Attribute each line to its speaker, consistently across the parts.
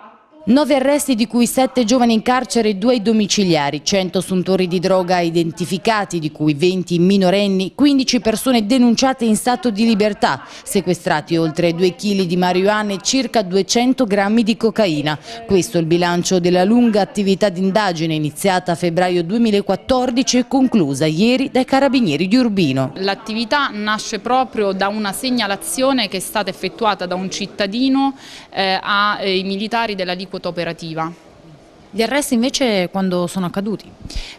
Speaker 1: 딱 Nove arresti di cui sette giovani in carcere e due domiciliari, 100 assuntori di droga identificati, di cui 20 minorenni, 15 persone denunciate in stato di libertà, sequestrati oltre 2 kg di marijuana e circa 200 grammi di cocaina. Questo è il bilancio della lunga attività d'indagine iniziata a febbraio 2014 e conclusa ieri dai carabinieri di Urbino.
Speaker 2: L'attività nasce proprio da una segnalazione che è stata effettuata da un cittadino eh, ai eh, militari della Liga quota operativa. Gli arresti invece quando sono accaduti?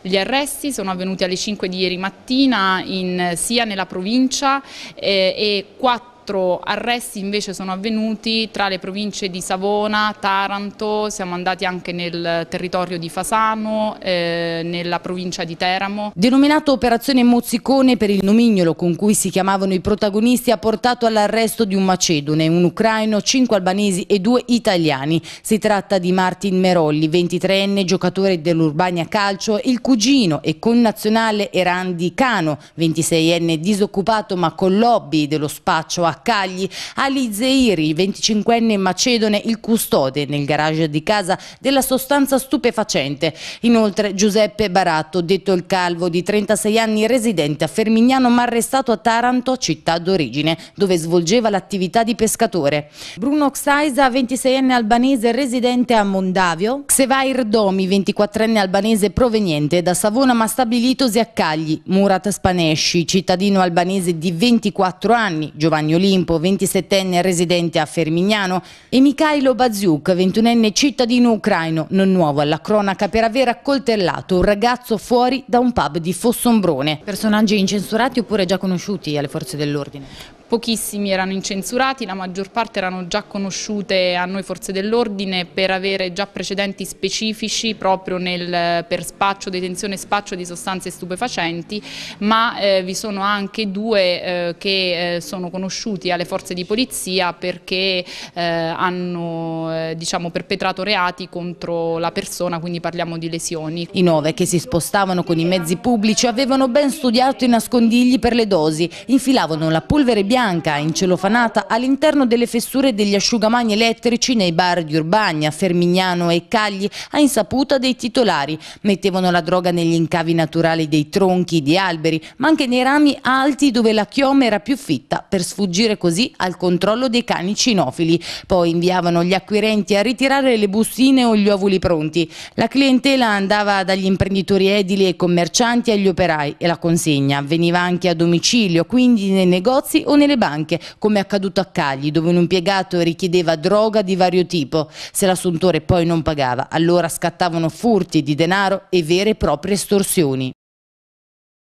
Speaker 2: Gli arresti sono avvenuti alle 5 di ieri mattina in, sia nella provincia eh, e 4 quattro arresti invece sono avvenuti tra le province di Savona, Taranto, siamo andati anche nel territorio di Fasano, eh, nella provincia di Teramo.
Speaker 1: Denominato Operazione Mozzicone per il nomignolo con cui si chiamavano i protagonisti ha portato all'arresto di un macedone, un ucraino, cinque albanesi e due italiani. Si tratta di Martin Merolli, 23enne giocatore dell'Urbania Calcio, il cugino e connazionale Erandi Cano, 26enne disoccupato ma con lobby dello spaccio a Cagli. Ali Zeiri, 25enne macedone, il custode nel garage di casa della sostanza stupefacente. Inoltre Giuseppe Baratto, detto il Calvo, di 36 anni, residente a Fermignano, ma arrestato a Taranto, città d'origine, dove svolgeva l'attività di pescatore. Bruno Xaisa, 26enne albanese, residente a Mondavio. Xevair Domi, 24enne albanese, proveniente da Savona, ma stabilitosi a Cagli. Murat Spanesci, cittadino albanese di 24 anni. Giovanni Olimpo, 27enne residente a Fermignano, e Mikhailo Baziuk, 21enne cittadino ucraino, non nuovo alla cronaca per aver accoltellato un ragazzo fuori da un pub di Fossombrone. Personaggi incensurati oppure già conosciuti alle forze dell'ordine?
Speaker 2: pochissimi erano incensurati, la maggior parte erano già conosciute a noi forze dell'ordine per avere già precedenti specifici proprio nel, per spaccio, detenzione e spaccio di sostanze stupefacenti, ma eh, vi sono anche due eh, che eh, sono conosciuti alle forze di polizia perché eh, hanno eh, diciamo, perpetrato reati contro la persona, quindi parliamo di lesioni.
Speaker 1: I nove che si spostavano con i mezzi pubblici avevano ben studiato i nascondigli per le dosi, infilavano la polvere bianca bianca incelofanata all'interno delle fessure degli asciugamani elettrici nei bar di Urbagna, Fermignano e Cagli a insaputa dei titolari. Mettevano la droga negli incavi naturali dei tronchi, di alberi, ma anche nei rami alti dove la chioma era più fitta per sfuggire così al controllo dei cani cinofili. Poi inviavano gli acquirenti a ritirare le bustine o gli ovuli pronti. La clientela andava dagli imprenditori edili e commercianti agli operai e la consegna avveniva anche a domicilio, quindi nei negozi o nelle le banche, come è accaduto a Cagli, dove un impiegato richiedeva droga di vario tipo. Se l'assuntore poi non pagava, allora scattavano furti di denaro e vere e proprie estorsioni.